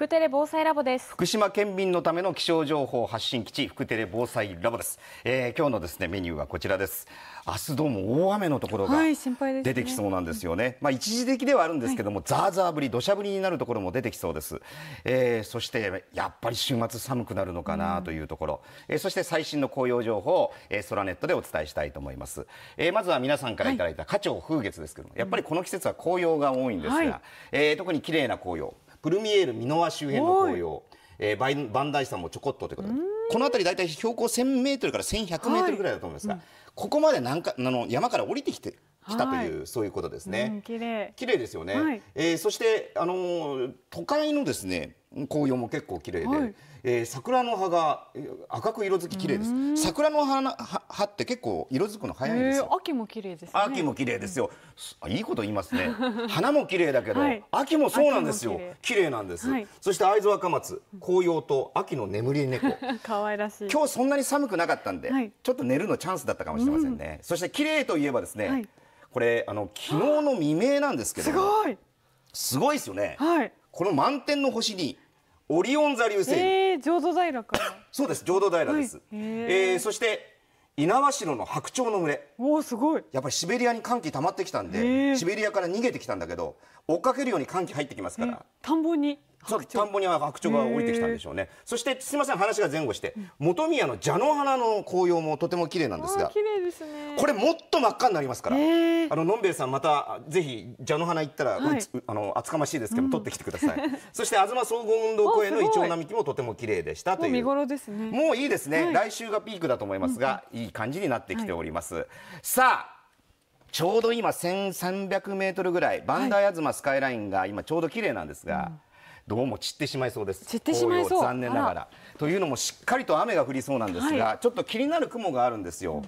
福テレ防災ラボです福島県民のための気象情報発信基地福テレ防災ラボです、えー、今日のですねメニューはこちらです明日どうも大雨のところが出てきそうなんですよねはいね、まあ一時的ではあるんですけども、はい、ザーザー降り土砂降りになるところも出てきそうです、えー、そしてやっぱり週末寒くなるのかなというところ、うん、えー、そして最新の紅葉情報を、えー、空ネットでお伝えしたいと思います、えー、まずは皆さんからいただいた花鳥風月ですけども、はい、やっぱりこの季節は紅葉が多いんですが、はい、えー、特に綺麗な紅葉プルミエール箕輪周辺の紅葉、えー、バンダイ山もちょこっとということでこの辺り大体標高1000メートルから1100メートルぐらいだと思いますが、はいうん、ここまでなんかあの山から降りてきて来たという、はい、そういうことですね。綺、う、麗、ん、綺麗ですよね。はい、えー、そしてあの都会のですね紅葉も結構綺麗で、はい、えー、桜の葉が赤く色づき綺麗です。桜の葉な葉って結構色づくの早いんですよ。秋も綺麗です、ね、秋も綺麗ですよ、うん、いいこと言いますね。花も綺麗だけど、はい、秋もそうなんですよ。綺麗なんです、はい、そして会津若松、紅葉と秋の眠り猫。可愛らしい。今日そんなに寒くなかったんで、ちょっと寝るのチャンスだったかもしれませんね。うん、そして綺麗といえばですね、これあの昨日の未明なんですけど、すごい。すごいですよね。はい。この満天の星にオリオン座流星えー、浄土平か そうです浄土平です、はい、えー、そして猪苗代の白鳥の群れおすごいやっぱりシベリアに寒気溜まってきたんでシベリアから逃げてきたんだけど追っかけるように寒気入ってきますから田んぼに田んぼに白鳥が降りてきたんでしょうねそしてすみません話が前後して、本宮の蛇の花の紅葉もとても綺麗なんですが綺麗ですねこれもっと真っ赤になりますから、あののんべえさんまたぜひ蛇の花行ったら、はい、あの厚かましいですけど、う取ってきてください そして東総合運動公園のイチョウ並木もとても綺麗でしたという見頃ですねもういいですね、来週がピークだと思いますが、いい感じになってきております、さあちょうど今1300メートルぐらいバンダイアズマスカイラインが今ちょうど綺麗なんですが、どうも散ってしまいそうです散ってしまいそう残念ながらというのもしっかりと雨が降りそうなんですが、はい、ちょっと気になる雲があるんですよ、うん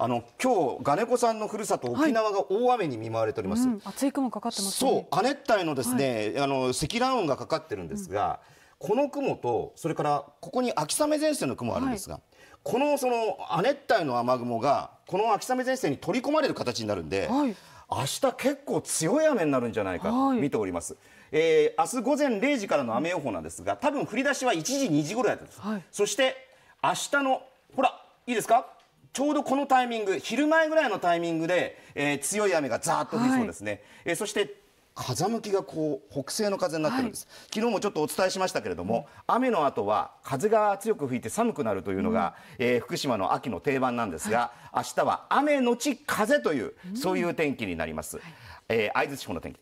あの今日金子さんの故郷沖縄が大雨に見舞われております。はいうん、厚い雲かかってます、ね、そう亜熱帯のですね、はい、あの積乱雲がかかってるんですが、うん、この雲とそれからここに秋雨前線の雲あるんですが、はい、このその亜熱帯の雨雲がこの秋雨前線に取り込まれる形になるんで。はい明日結構強い雨になるんじゃないかと見ております。えー、明日午前0時からの雨予報なんですが、多分降り出しは1時、2時頃やったんです、はい、そして明日の、ほら、いいですか、ちょうどこのタイミング、昼前ぐらいのタイミングで、えー、強い雨がざーっと降りそうですね、はい、えー、そして風向きがこう北西の風になってるんです、はい、昨日もちょっとお伝えしましたけれども、うん、雨の後は風が強く吹いて寒くなるというのが、うん、えー、福島の秋の定番なんですが、はい、明日は雨のち風という、うん、そういう天気になります、はい、えー、会津地方の天気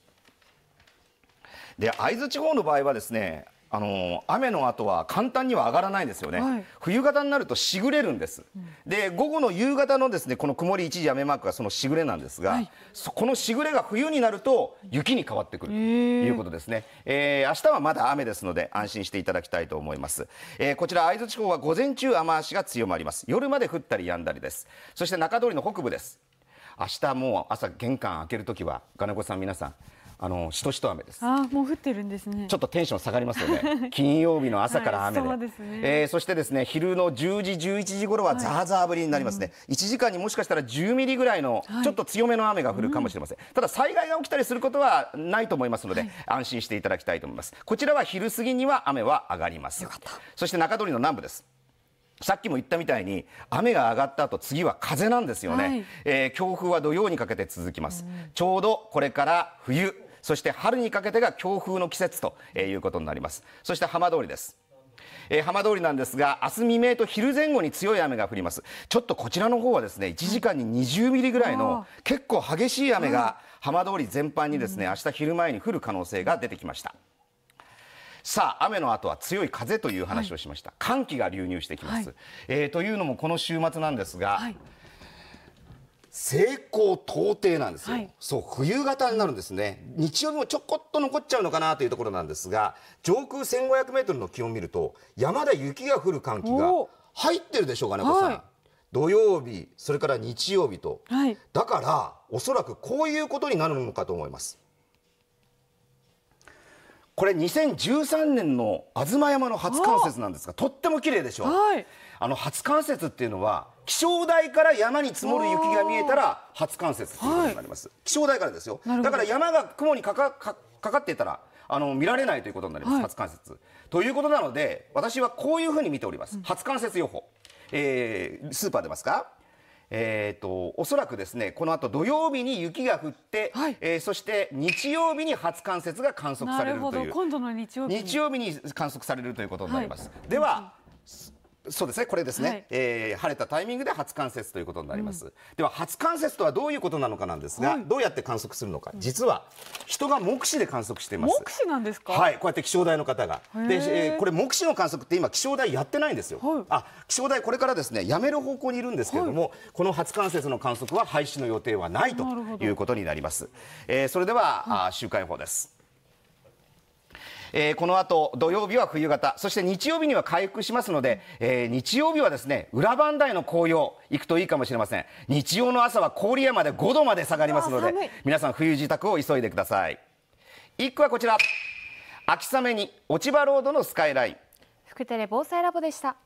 で会津地方の場合はですねあの雨の後は簡単には上がらないですよね、はい、冬型になるとしぐれるんです、うん、で午後の夕方のですねこの曇り一時雨マークがそのしぐれなんですが、はい、このしぐれが冬になると雪に変わってくるということですね、えー、えー、明日はまだ雨ですので安心していただきたいと思います、えー、こちら会津地方は午前中雨足が強まります夜まで降ったり止んだりですそして中通りの北部です明日もう朝玄関開けるときは金子さん皆さんあのしとしと雨です。ああ、もう降ってるんですね。ちょっとテンション下がりますよね。金曜日の朝から雨で。はい、そ、ね、えー、そしてですね昼の10時11時頃はザーザー降りになりますね、はいうん、1時間にもしかしたら10ミリぐらいのちょっと強めの雨が降るかもしれません。はいうん、ただ災害が起きたりすることはないと思いますので、はい、安心していただきたいと思います。こちらは昼過ぎには雨は上がります。そして中通りの南部です。さっきも言ったみたいに雨が上がった後次は風なんですよね、はい、えー、強風は土曜にかけて続きます、ちょうどこれから冬そして春にかけてが強風の季節ということになりますそして浜通りですえー、浜通りなんですが明日未明と昼前後に強い雨が降りますちょっとこちらの方はですね1時間に20ミリぐらいの結構激しい雨が浜通り全般にですね明日昼前に降る可能性が出てきましたさあ雨の後は強い風という話をしました、はい、寒気が流入してきます、はい、えー、というのもこの週末なんですが、はい西高東低なんですよ、はい、そう冬型になるんですね日曜日もちょこっと残っちゃうのかなというところなんですが上空1500メートルの気温を見ると山で雪が降る寒気が入ってるでしょうかね小さん、い、土曜日それから日曜日と、はい、だからおそらくこういうことになるのかと思いますこれ2013年の吾妻山の初冠雪なんですがとっても綺麗でしょう、あの初冠雪っていうのは気象台から山に積もる雪が見えたら初冠雪ということになります、はい、気象台からですよだから山が雲にかかかかかっていたらあの見られないということになります、はい、初冠雪ということなので私はこういうふうに見ております、うん、初冠雪予報、えー、スーパー出ますかえーと、おそらくですねこのあと土曜日に雪が降って、はい、えー、そして日曜日に初冠雪が観測されるという今度の日曜日日曜日に観測されるということになります、はい、では、うんそうですね、これですね、はい、えー、晴れたタイミングで初冠雪ということになります、うん、では初冠雪とはどういうことなのかなんですが、はい、どうやって観測するのか、実は人が目視で観測しています目視なんですかはいこうやって気象台の方がで、えー、これ目視の観測って今気象台やってないんですよ、はい、あ気象台これからですねやめる方向にいるんですけれども、この初冠雪の観測は廃止の予定はないということになります、えー、それでは、あ週間予報ですえー、この後土曜日は冬型そして日曜日には回復しますので、えー、日曜日はですね裏磐梯の紅葉行くといいかもしれません日曜の朝は郡山で5度まで下がりますので皆さん冬支度を急いでください1句はこちら秋雨に落ち葉ロードのスカイライン福テレ防災ラボでした